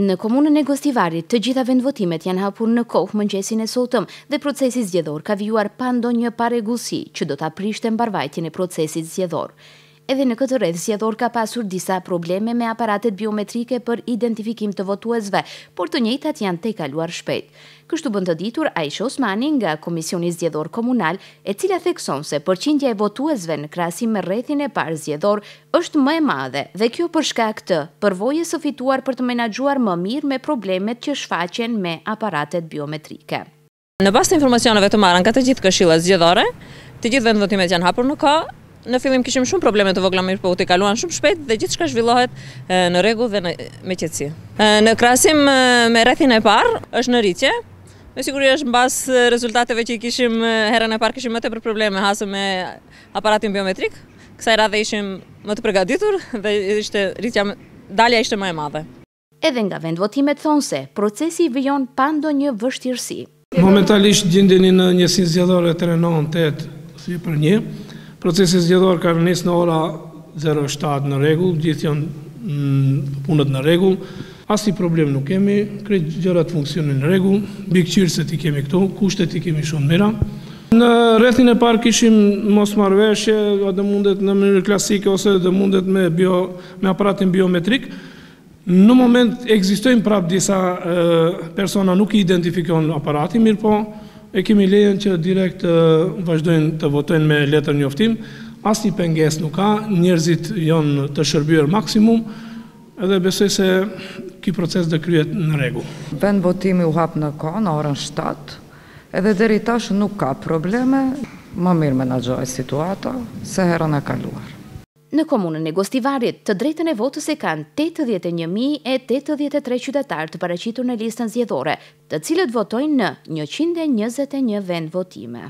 Në komunën e Gostivarit, të gjitha vendvotimet janë hapur në kohë mëngjesin e sotëm dhe procesi zgjedhor ka vijuar pa ndonjë paregusi që do ta prishte mbarvajtjen e procesit zgjedhor. Edhe në këtë rreth, zgjedhor ka pasur disa probleme me aparatet biometrike për identifikim të votuesve, por të njëjtat janë të kaluar shpejt. Kështu bën të ditur Aisha Osmani nga Komisioni Zgjedhor Komunal, e cila thekson se përqindja e votuesve në krasim me rrethin e parë zgjedhor është më e madhe dhe kjo për shkak të përvojës së fituar për të menaxhuar më mirë me problemet që shfaqen me aparatet biometrike. Në bazë të informacioneve të marën nga të gjithë këshillat zgjedhore, të gjithë vendvotimet janë hapur në ka, në filmim kishim shumë probleme të vogla mirë, po u të i kaluan shumë shpejt dhe gjithë shka zhvillohet në regu dhe me qëtësi. Në krasim me rethin e parë është në rritje, me siguri është në basë rezultateve që i kishim herën e parë kishim më të për probleme hasë me aparatin biometrik, kësa i radhe ishim më të përgaditur dhe ishte rritja, dalja ishte më e madhe. Edhe nga vendvotimet thonë se procesi vion pando një vështirësi. Momentalisht gjindin në njësin zjedhore 398 për një, Procesi zgjedhor ka nis në ora 07 në rregull, gjithë janë mm, punët në rregull. Asi problem nuk kemi, krejt gjërat funksionin në regu, bikë qirë se ti kemi këtu, kushtet ti kemi shumë mira. Në rethin e parë kishim mos marveshje, do dhe mundet në mënyrë klasike, ose dhe mundet me aparatin biometrik. Në moment, ekzistojnë prapë disa persona nuk identifikonë aparatin, mirë po, e kemi lejen që direkt të vazhdojnë të votojnë me letër njoftim, asë një penges nuk ka, njerëzit jonë të shërbjër maksimum, edhe besoj se ki proces dhe kryet në regu. Ben votimi u hapë në ka, në orën 7, edhe deri tash nuk ka probleme, më mirë me gjojë situata, se herën e kaluar në komunën e Gostivarit, të drejtën e votës e kanë 81.083 qytetarë të pareqitur në listën zjedhore, të cilët votojnë në 121 vend votime.